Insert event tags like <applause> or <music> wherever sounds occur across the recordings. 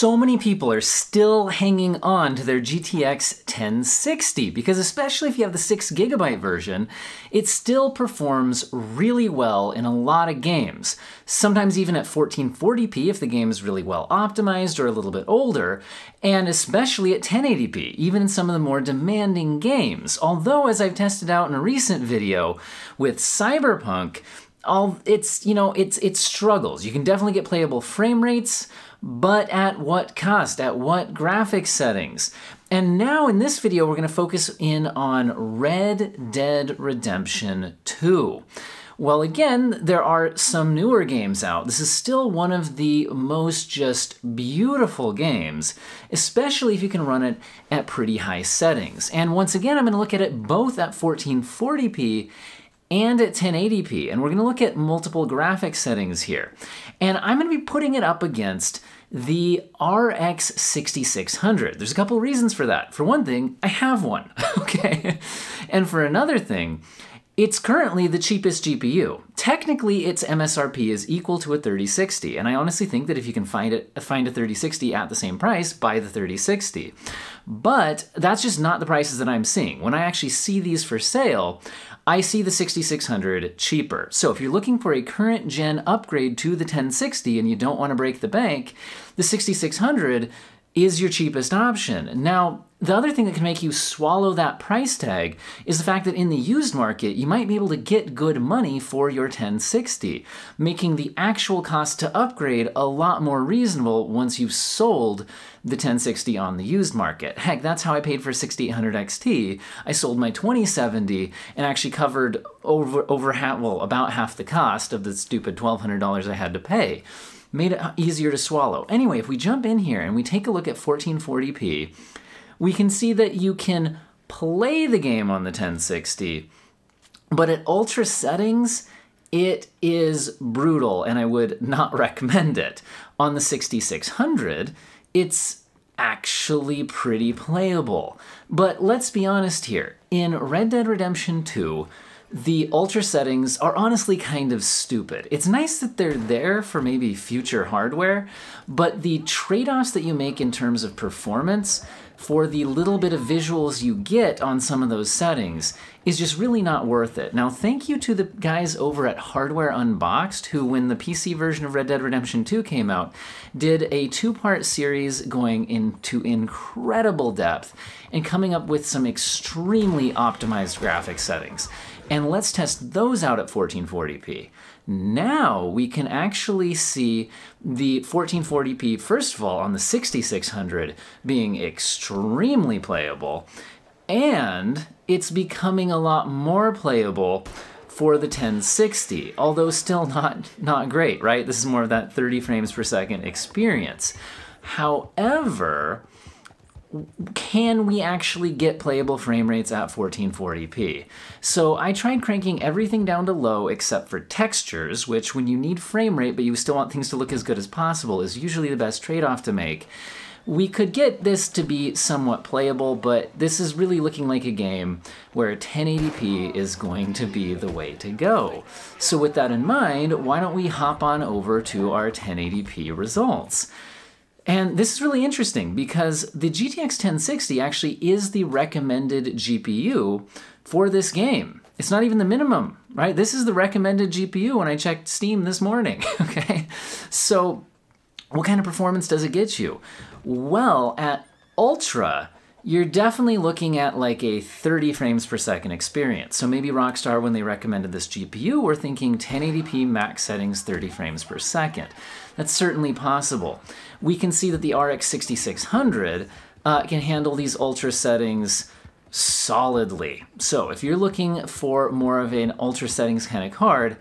so many people are still hanging on to their GTX 1060 because especially if you have the 6 gigabyte version, it still performs really well in a lot of games. Sometimes even at 1440p if the game is really well optimized or a little bit older, and especially at 1080p, even in some of the more demanding games. Although as I've tested out in a recent video with Cyberpunk, all it's you know it's it struggles you can definitely get playable frame rates but at what cost at what graphics settings and now in this video we're going to focus in on red dead redemption 2 well, again, there are some newer games out. This is still one of the most just beautiful games, especially if you can run it at pretty high settings. And once again, I'm going to look at it both at 1440p and at 1080p. And we're going to look at multiple graphic settings here. And I'm going to be putting it up against the RX 6600. There's a couple reasons for that. For one thing, I have one, <laughs> okay? And for another thing, it's currently the cheapest GPU. Technically, its MSRP is equal to a 3060, and I honestly think that if you can find it find a 3060 at the same price, buy the 3060. But that's just not the prices that I'm seeing. When I actually see these for sale, I see the 6600 cheaper. So if you're looking for a current gen upgrade to the 1060 and you don't want to break the bank, the 6600 is your cheapest option. Now, the other thing that can make you swallow that price tag is the fact that in the used market, you might be able to get good money for your 1060, making the actual cost to upgrade a lot more reasonable once you've sold the 1060 on the used market. Heck, that's how I paid for 6800 XT. I sold my 2070 and actually covered over, over half, well, about half the cost of the stupid $1,200 I had to pay. Made it easier to swallow. Anyway, if we jump in here and we take a look at 1440p, we can see that you can play the game on the 1060, but at ultra settings, it is brutal and I would <laughs> not recommend it. On the 6600, it's actually pretty playable. But let's be honest here in Red Dead Redemption 2, the ultra settings are honestly kind of stupid. It's nice that they're there for maybe future hardware, but the trade-offs that you make in terms of performance for the little bit of visuals you get on some of those settings is just really not worth it. Now, thank you to the guys over at Hardware Unboxed, who, when the PC version of Red Dead Redemption 2 came out, did a two part series going into incredible depth and coming up with some extremely optimized graphic settings. And let's test those out at 1440p. Now we can actually see the 1440p, first of all, on the 6600 being extremely playable and it's becoming a lot more playable for the 1060, although still not, not great, right? This is more of that 30 frames per second experience. However, can we actually get playable frame rates at 1440p? So I tried cranking everything down to low except for textures, which when you need frame rate but you still want things to look as good as possible is usually the best trade-off to make we could get this to be somewhat playable, but this is really looking like a game where 1080p is going to be the way to go. So with that in mind, why don't we hop on over to our 1080p results? And this is really interesting because the GTX 1060 actually is the recommended GPU for this game. It's not even the minimum, right? This is the recommended GPU when I checked Steam this morning, <laughs> okay? So what kind of performance does it get you? Well, at Ultra, you're definitely looking at like a 30 frames per second experience. So maybe Rockstar, when they recommended this GPU, were thinking 1080p max settings, 30 frames per second. That's certainly possible. We can see that the RX 6600 uh, can handle these ultra settings solidly. So if you're looking for more of an ultra settings kind of card,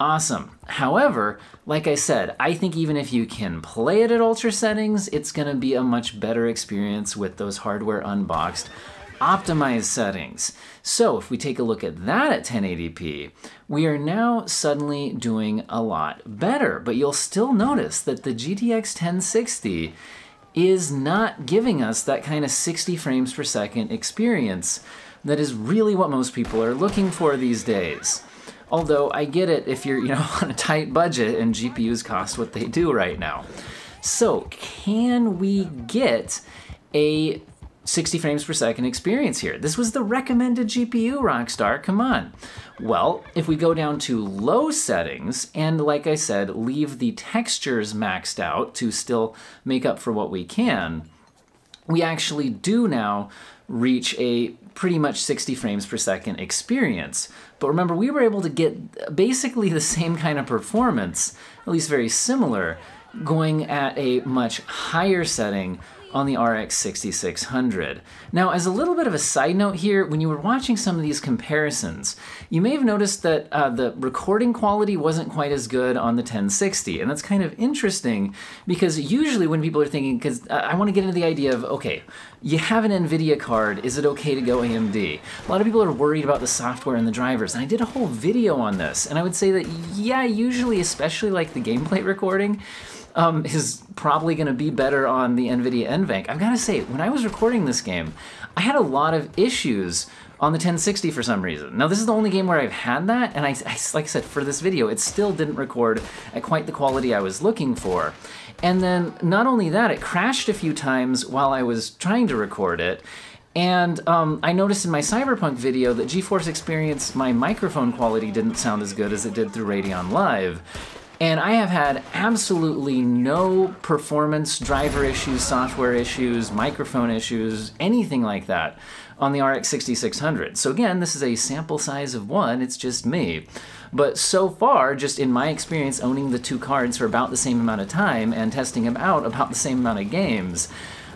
awesome. However, like I said, I think even if you can play it at ultra settings, it's gonna be a much better experience with those hardware unboxed optimized settings. So if we take a look at that at 1080p, we are now suddenly doing a lot better, but you'll still notice that the GTX 1060 is not giving us that kind of 60 frames per second experience that is really what most people are looking for these days. Although I get it if you're, you know, <laughs> on a tight budget and GPUs cost what they do right now. So can we get a 60 frames per second experience here. This was the recommended GPU, Rockstar, come on. Well, if we go down to low settings, and like I said, leave the textures maxed out to still make up for what we can, we actually do now reach a pretty much 60 frames per second experience. But remember, we were able to get basically the same kind of performance, at least very similar, going at a much higher setting on the RX 6600. Now, as a little bit of a side note here, when you were watching some of these comparisons, you may have noticed that uh, the recording quality wasn't quite as good on the 1060, and that's kind of interesting because usually when people are thinking, because uh, I want to get into the idea of, okay, you have an NVIDIA card, is it okay to go AMD? A lot of people are worried about the software and the drivers, and I did a whole video on this, and I would say that, yeah, usually, especially like the gameplay recording, um, is probably going to be better on the NVIDIA I've got to say, when I was recording this game, I had a lot of issues on the 1060 for some reason. Now, this is the only game where I've had that, and I, I, like I said, for this video, it still didn't record at quite the quality I was looking for. And then, not only that, it crashed a few times while I was trying to record it, and um, I noticed in my Cyberpunk video that GeForce Experience, my microphone quality didn't sound as good as it did through Radeon Live. And I have had absolutely no performance, driver issues, software issues, microphone issues, anything like that on the RX 6600. So again, this is a sample size of one, it's just me. But so far, just in my experience owning the two cards for about the same amount of time and testing them out about the same amount of games,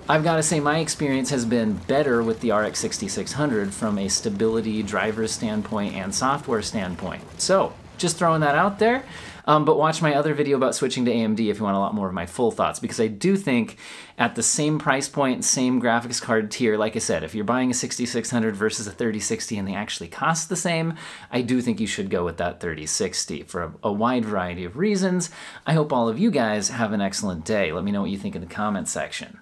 I've got to say my experience has been better with the RX 6600 from a stability, driver standpoint, and software standpoint. So, just throwing that out there. Um, but watch my other video about switching to AMD if you want a lot more of my full thoughts, because I do think at the same price point, same graphics card tier, like I said, if you're buying a 6600 versus a 3060 and they actually cost the same, I do think you should go with that 3060 for a, a wide variety of reasons. I hope all of you guys have an excellent day. Let me know what you think in the comment section.